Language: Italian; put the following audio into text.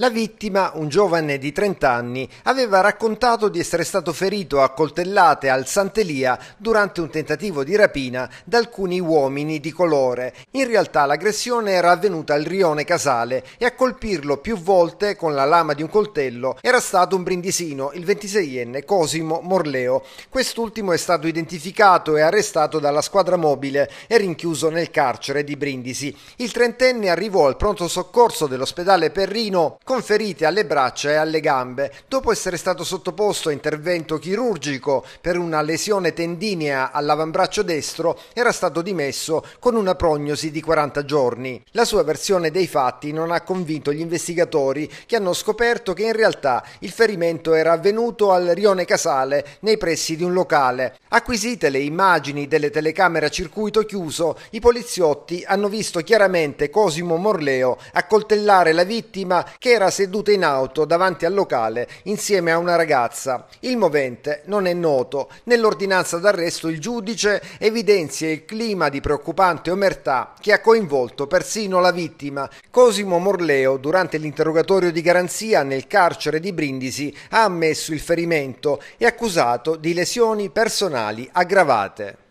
La vittima, un giovane di 30 anni, aveva raccontato di essere stato ferito a coltellate al Santelia durante un tentativo di rapina da alcuni uomini di colore. In realtà l'aggressione era avvenuta al rione Casale e a colpirlo più volte con la lama di un coltello era stato un brindisino, il 26enne Cosimo Morleo. Quest'ultimo è stato identificato e arrestato dalla squadra mobile e rinchiuso nel carcere di Brindisi. Il trentenne arrivò al pronto soccorso dell'ospedale Perrino ferite alle braccia e alle gambe dopo essere stato sottoposto a intervento chirurgico per una lesione tendinea all'avambraccio destro era stato dimesso con una prognosi di 40 giorni. La sua versione dei fatti non ha convinto gli investigatori che hanno scoperto che in realtà il ferimento era avvenuto al rione Casale nei pressi di un locale. Acquisite le immagini delle telecamere a circuito chiuso, i poliziotti hanno visto chiaramente Cosimo Morleo accoltellare la vittima che era era seduta in auto davanti al locale insieme a una ragazza. Il movente non è noto. Nell'ordinanza d'arresto il giudice evidenzia il clima di preoccupante omertà che ha coinvolto persino la vittima. Cosimo Morleo, durante l'interrogatorio di garanzia nel carcere di Brindisi, ha ammesso il ferimento e accusato di lesioni personali aggravate.